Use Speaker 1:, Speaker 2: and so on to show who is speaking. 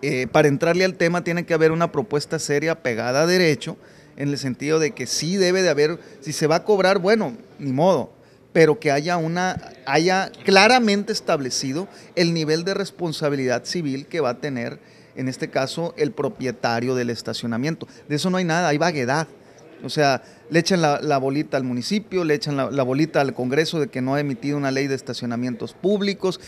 Speaker 1: Eh, para entrarle al tema tiene que haber una propuesta seria pegada a derecho, en el sentido de que sí debe de haber, si se va a cobrar, bueno, ni modo, pero que haya una, haya claramente establecido el nivel de responsabilidad civil que va a tener, en este caso, el propietario del estacionamiento. De eso no hay nada, hay vaguedad. O sea, le echan la, bolita al municipio, le echan la, bolita al Congreso de que no ha emitido una ley de estacionamientos públicos.